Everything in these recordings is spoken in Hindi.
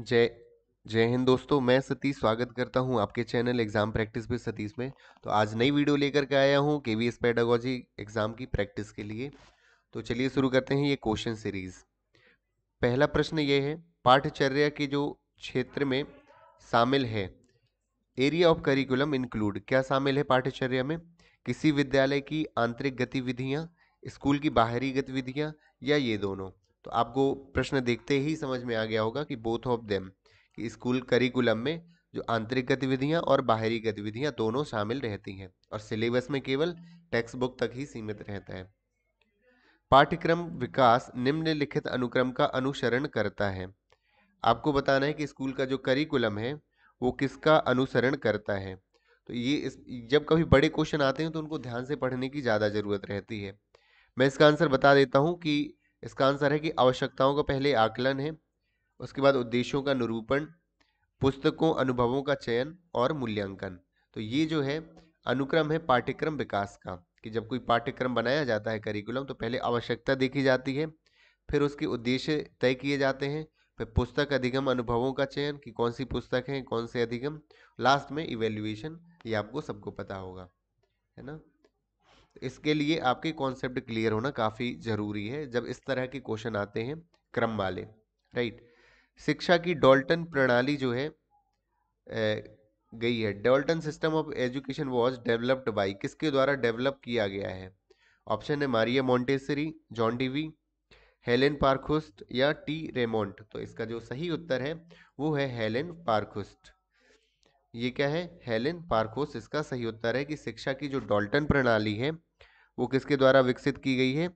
जय जय हिंद दोस्तों मैं सतीश स्वागत करता हूं आपके चैनल एग्जाम प्रैक्टिस पे सतीश में तो आज नई वीडियो लेकर के आया हूं K V S pedagogy exam की प्रैक्टिस के लिए तो चलिए शुरू करते हैं ये क्वेश्चन सीरीज पहला प्रश्न ये है पाठचर्या के जो क्षेत्र में शामिल है एरिया ऑफ करिकुलम इंक्लूड क्या शामिल है पाठचर्या में किसी विद्यालय की आंतरिक गतिविधियाँ स्कूल की बाहरी गतिविधियाँ या ये दोनों तो आपको प्रश्न देखते ही समझ में आ गया होगा कि बोथ ऑफ देम कि स्कूल करिकुलम में जो आंतरिक गतिविधियां और बाहरी गतिविधियां दोनों शामिल रहती हैं और सिलेबस में केवल टेक्स्ट बुक तक ही सीमित रहता है पाठ्यक्रम विकास निम्नलिखित अनुक्रम का अनुसरण करता है आपको बताना है कि स्कूल का जो करिकुलम है वो किसका अनुसरण करता है तो ये इस जब कभी बड़े क्वेश्चन आते हैं तो उनको ध्यान से पढ़ने की ज़्यादा ज़रूरत रहती है मैं इसका आंसर बता देता हूँ कि इसका आंसर है कि आवश्यकताओं का पहले आकलन है उसके बाद उद्देश्यों का निरूपण पुस्तकों अनुभवों का चयन और मूल्यांकन तो ये जो है अनुक्रम है पाठ्यक्रम विकास का कि जब कोई पाठ्यक्रम बनाया जाता है करिकुलम तो पहले आवश्यकता देखी जाती है फिर उसके उद्देश्य तय किए जाते हैं फिर पुस्तक अधिगम अनुभवों का चयन कि कौन सी पुस्तक है कौन से अधिगम लास्ट में इवेल्युएशन ये आपको सबको पता होगा है ना इसके लिए आपके कॉन्सेप्ट क्लियर होना काफ़ी ज़रूरी है जब इस तरह के क्वेश्चन आते हैं क्रम वाले राइट शिक्षा की डॉल्टन प्रणाली जो है गई है Dalton system of education was developed by किसके द्वारा डेवलप किया गया है ऑप्शन है Maria Montessori John Dewey Helen Parkhurst या टी रेमोंट तो इसका जो सही उत्तर है वो है हेलेन पार्कुस्ट ये क्या है हेलेन पार्कोस इसका सही उत्तर है कि शिक्षा की जो डॉल्टन प्रणाली है वो किसके द्वारा विकसित की गई है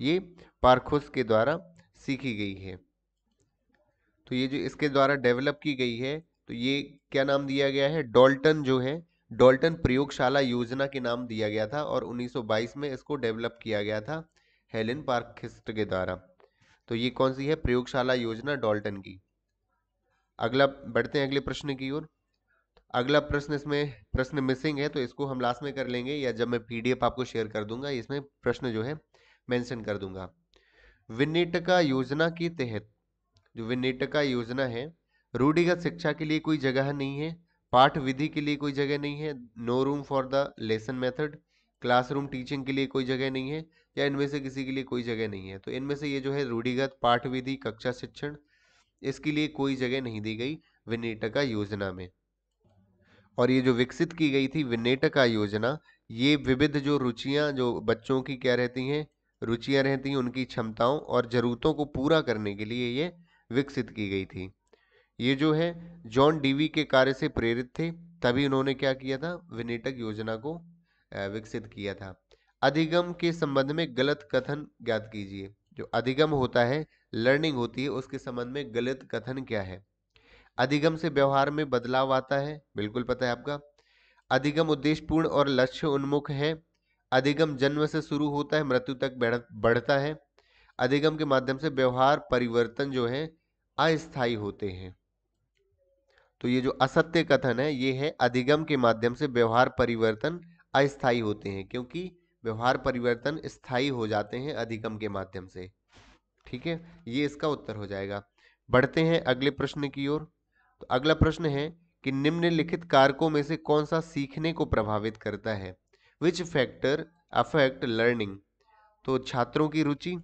ये पारखुस के द्वारा सीखी गई है तो ये जो इसके द्वारा डेवलप की गई है तो ये क्या नाम दिया गया है डॉल्टन जो है डॉल्टन प्रयोगशाला योजना के नाम दिया गया था और 1922 में इसको डेवलप किया गया था हेलेन पार्किस्ट के द्वारा तो ये कौन सी है प्रयोगशाला योजना डॉल्टन की अगला बढ़ते हैं अगले प्रश्न की ओर अगला प्रश्न इसमें प्रश्न मिसिंग है तो इसको हम लास्ट में कर लेंगे या जब मैं पीडीएफ आपको शेयर कर दूंगा इसमें प्रश्न जो है मेंशन कर दूंगा विनिटका योजना के तहत जो विनिटका योजना है रूढ़िगत शिक्षा के लिए कोई जगह नहीं है पाठ विधि के लिए कोई जगह नहीं है no room for the lesson method classroom teaching के लिए कोई जगह नहीं है या इनमें से किसी के लिए कोई जगह नहीं है तो इनमें से ये जो है रूढ़िगत पाठ विधि कक्षा शिक्षण इसके लिए कोई जगह नहीं दी गई विनिटका योजना में और ये जो विकसित की गई थी विनेटका योजना ये विविध जो रुचियां जो बच्चों की क्या रहती हैं रुचियां रहती हैं उनकी क्षमताओं और ज़रूरतों को पूरा करने के लिए ये विकसित की गई थी ये जो है जॉन डीवी के कार्य से प्रेरित थे तभी उन्होंने क्या किया था विनेटक योजना को विकसित किया था अधिगम के संबंध में गलत कथन ज्ञात कीजिए जो अधिगम होता है लर्निंग होती है उसके संबंध में गलत कथन क्या है अधिगम से व्यवहार में बदलाव आता है बिल्कुल पता है आपका अधिगम उद्देश्यपूर्ण और लक्ष्य उन्मुख है अधिगम जन्म से शुरू होता है मृत्यु तक बढ़ता है अधिगम के माध्यम से व्यवहार परिवर्तन जो है अस्थायी होते हैं तो ये जो असत्य कथन है ये है अधिगम के माध्यम से व्यवहार परिवर्तन अस्थायी होते हैं क्योंकि व्यवहार परिवर्तन स्थायी हो जाते हैं अधिगम के माध्यम से ठीक है ये इसका उत्तर हो जाएगा बढ़ते हैं अगले प्रश्न की ओर तो अगला प्रश्न है कि निम्नलिखित कारकों में से कौन सा सीखने को प्रभावित करता है विच फैक्टर अफेक्ट लर्निंग तो छात्रों की रुचि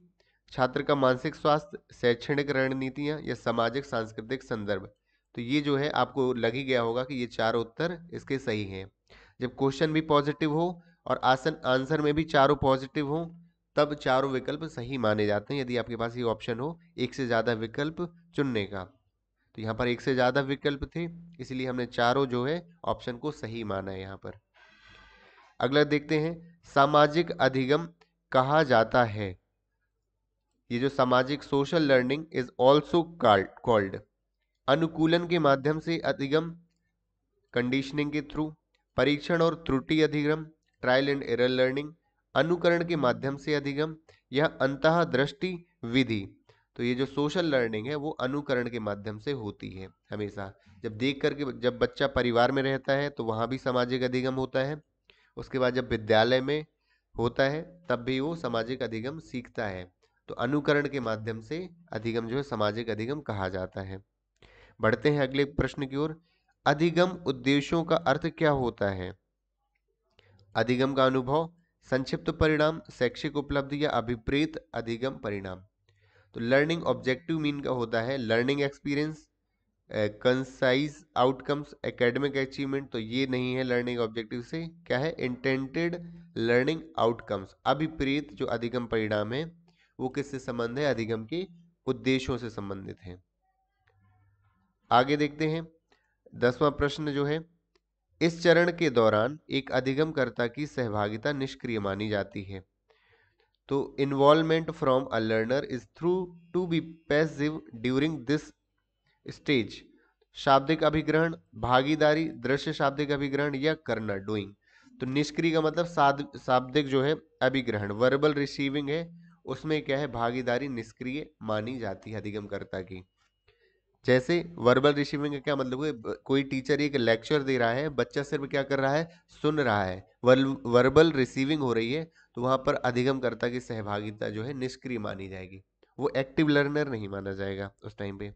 छात्र का मानसिक स्वास्थ्य शैक्षणिक रणनीतियाँ या सामाजिक सांस्कृतिक संदर्भ तो ये जो है आपको लग ही गया होगा कि ये चार उत्तर इसके सही हैं जब क्वेश्चन भी पॉजिटिव हो और आसन आंसर में भी चारों पॉजिटिव हो तब चारों विकल्प सही माने जाते हैं यदि आपके पास ये ऑप्शन हो एक से ज़्यादा विकल्प चुनने का तो यहाँ पर एक से ज़्यादा विकल्प थे इसलिए हमने चारों जो है ऑप्शन को सही माना है यहाँ पर अगला देखते हैं सामाजिक अधिगम कहा जाता है ये जो सामाजिक social learning is also called अनुकूलन के माध्यम से अधिगम कंडीशनिंग के थ्रू परीक्षण और त्रुटि अधिगम ट्रायल एंड एरर लर्निंग अनुकरण के माध्यम से अधिगम यह अंत दृष्टि विधि तो ये जो सोशल लर्निंग है वो अनुकरण के माध्यम से होती है हमेशा जब देख करके जब बच्चा परिवार में रहता है तो वहाँ भी सामाजिक अधिगम होता है उसके बाद जब विद्यालय में होता है तब भी वो सामाजिक अधिगम सीखता है तो अनुकरण के माध्यम से अधिगम जो है सामाजिक अधिगम कहा जाता है बढ़ते हैं अगले प्रश्न की ओर अधिगम उद्देश्यों का अर्थ क्या होता है अधिगम का अनुभव संक्षिप्त परिणाम शैक्षिक उपलब्धि या अभिप्रेत अधिगम परिणाम तो लर्निंग ऑब्जेक्टिव मीन का होता है learning experience concise outcomes academic achievement तो ये नहीं है लर्निंग ऑब्जेक्टिव से क्या है इंटेंटेड लर्निंग आउटकम्स अभिप्रेत जो अधिगम परिणाम है वो किससे संबंध है अधिगम के उद्देश्यों से संबंधित है आगे देखते हैं दसवां प्रश्न जो है इस चरण के दौरान एक अधिगमकर्ता की सहभागिता निष्क्रिय मानी जाती है तो involvement from a learner is through to be passive during this stage शाब्दिक अभिग्रहण भागीदारी दृश्य शाब्दिक अभिग्रहण या करना डूइंग तो निष्क्रिय का मतलब शाब्दिक जो है अभिग्रहण वर्बल रिसीविंग है उसमें क्या है भागीदारी निष्क्रिय मानी जाती है अधिगमकर्ता की जैसे वर्बल रिसीविंग का क्या मतलब है कोई टीचर एक लेक्चर दे रहा है बच्चा सिर्फ क्या कर रहा है सुन रहा है वर्बल रिसीविंग हो रही है तो वहां पर अधिगमकर्ता की सहभागिता जो है निष्क्रिय मानी जाएगी वो एक्टिव लर्नर नहीं माना जाएगा उस टाइम पे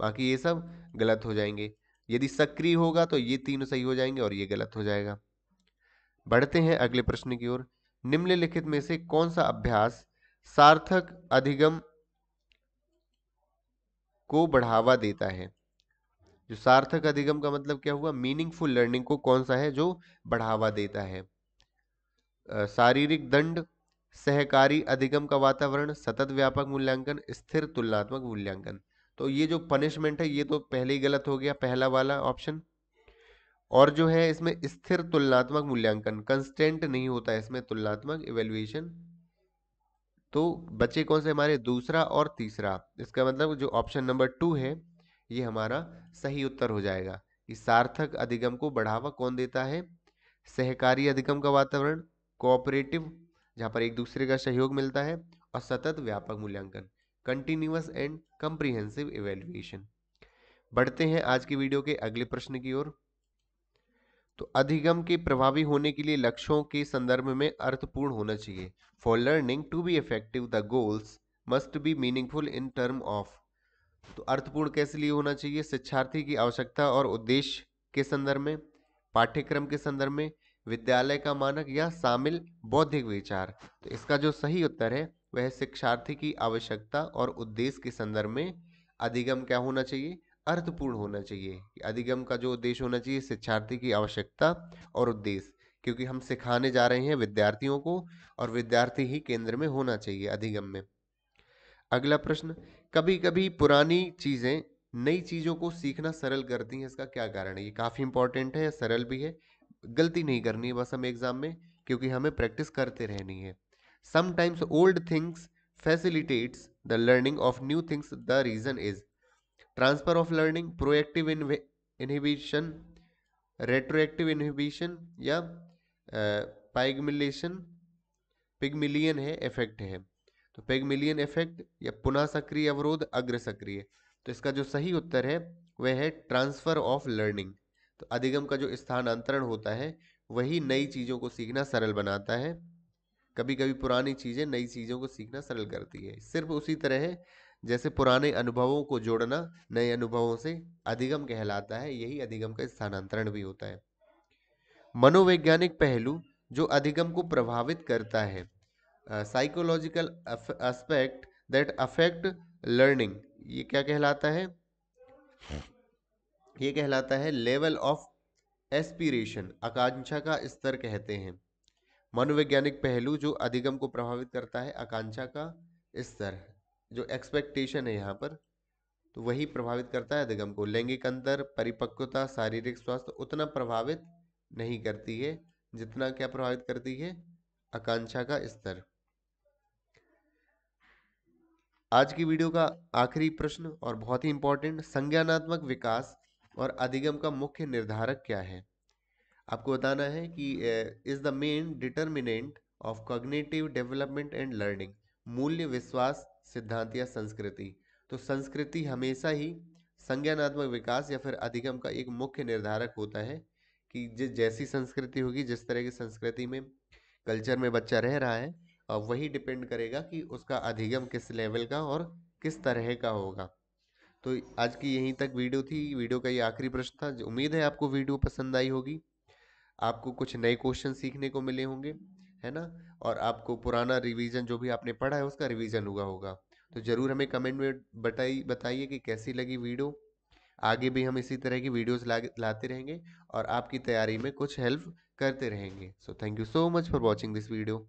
बाकी ये सब गलत हो जाएंगे यदि सक्रिय होगा तो ये तीनों सही हो जाएंगे और ये गलत हो जाएगा बढ़ते हैं अगले प्रश्न की ओर निम्नलिखित में से कौन सा अभ्यास सार्थक अधिगम को बढ़ावा देता है जो सार्थक अधिगम का मतलब क्या हुआ मीनिंगफुल लर्निंग को कौन सा है जो बढ़ावा देता है शारीरिक दंड सहकारी अधिगम का वातावरण सतत व्यापक मूल्यांकन स्थिर तुलनात्मक मूल्यांकन तो ये जो पनिशमेंट है ये तो पहले ही गलत हो गया पहला वाला ऑप्शन और जो है इसमें स्थिर तुलनात्मक मूल्यांकन कंस्टेंट नहीं होता है इसमें तुलनात्मक इवेल्युएशन तो बचे कौन से हमारे दूसरा और तीसरा इसका मतलब जो ऑप्शन नंबर टू है ये हमारा सही उत्तर हो जाएगा कि सार्थक अधिगम को बढ़ावा कौन देता है सहकारी अधिगम का वातावरण कोऑपरेटिव जहाँ पर एक दूसरे का सहयोग मिलता है और सतत व्यापक मूल्यांकन कंटिन्यूस एंड कंप्रीहेंसिव इवेल्युएशन बढ़ते हैं आज की वीडियो के अगले प्रश्न की ओर तो अधिगम के प्रभावी होने के लिए लक्ष्यों के संदर्भ में अर्थपूर्ण होना चाहिए for learning to be effective the goals must be meaningful in term of तो अर्थपूर्ण कैसे लिए होना चाहिए शिक्षार्थी की आवश्यकता और उद्देश्य के संदर्भ में पाठ्यक्रम के संदर्भ में विद्यालय का मानक या शामिल बौद्धिक विचार तो इसका जो सही उत्तर है वह शिक्षार्थी की आवश्यकता और उद्देश्य के संदर्भ में अधिगम क्या होना चाहिए अर्थपूर्ण होना चाहिए अधिगम का जो उद्देश्य होना चाहिए शिक्षार्थी की आवश्यकता और उद्देश्य क्योंकि हम सिखाने जा रहे हैं विद्यार्थियों को और विद्यार्थी ही केंद्र में होना चाहिए अधिगम में अगला प्रश्न कभी कभी पुरानी चीज़ें नई चीज़ों को सीखना सरल करती हैं इसका क्या कारण है ये काफ़ी इंपॉर्टेंट है सरल भी है गलती नहीं करनी है बस हम एग्ज़ाम में क्योंकि हमें प्रैक्टिस करते रहनी है sometimes old things facilitates the learning of new things the reason is transfer of learning proactive inhibition retroactive inhibition या पाइगमिलेशन पिगमिलियन है इफेक्ट है तो पेगमिलियन इफेक्ट या पुनः सक्रिय अवरोध अग्र सक्रिय तो इसका जो सही उत्तर है वह है ट्रांसफर ऑफ लर्निंग तो अधिगम का जो स्थानांतरण होता है वही नई चीज़ों को सीखना सरल बनाता है कभी कभी पुरानी चीज़ें नई चीज़ों को सीखना सरल करती है सिर्फ उसी तरह है जैसे पुराने अनुभवों को जोड़ना नए अनुभवों से अधिगम कहलाता है यही अधिगम का स्थानांतरण भी होता है मनोवैज्ञानिक पहलू जो अधिगम को प्रभावित करता है psychological aspect that affect learning ये क्या कहलाता है ये कहलाता है लेवल ऑफ एस्पिरेशन आकांक्षा का स्तर कहते हैं मनोवैज्ञानिक पहलू जो अधिगम को प्रभावित करता है आकांक्षा का स्तर जो एक्सपेक्टेशन है यहाँ पर तो वही प्रभावित करता है अधिगम को लैंगिक अंतर परिपक्वता शारीरिक स्वास्थ्य उतना प्रभावित नहीं करती है जितना क्या प्रभावित करती है आकांक्षा का स्तर आज की वीडियो का आखिरी प्रश्न और बहुत ही इंपॉर्टेंट संज्ञानात्मक विकास और अधिगम का मुख्य निर्धारक क्या है आपको बताना है कि is the main determinant of cognitive development and learning मूल्य विश्वास सिद्धांत या संस्कृति तो संस्कृति हमेशा ही संज्ञानात्मक विकास या फिर अधिगम का एक मुख्य निर्धारक होता है कि जिस जैसी संस्कृति होगी जिस तरह की संस्कृति में कल्चर में बच्चा रह रहा है और वही डिपेंड करेगा कि उसका अधिगम किस लेवल का और किस तरह का होगा तो आज की यहीं तक वीडियो थी वीडियो का ये आखिरी प्रश्न था उम्मीद है आपको वीडियो पसंद आई होगी आपको कुछ नए क्वेश्चन सीखने को मिले होंगे है ना और आपको पुराना रिवीजन जो भी आपने पढ़ा है उसका रिवीजन हुआ होगा तो ज़रूर हमें कमेंट में बताइए बताइए कि कैसी लगी वीडियो आगे भी हम इसी तरह की वीडियोस ला, लाते रहेंगे और आपकी तैयारी में कुछ हेल्प करते रहेंगे so thank you so much for watching this video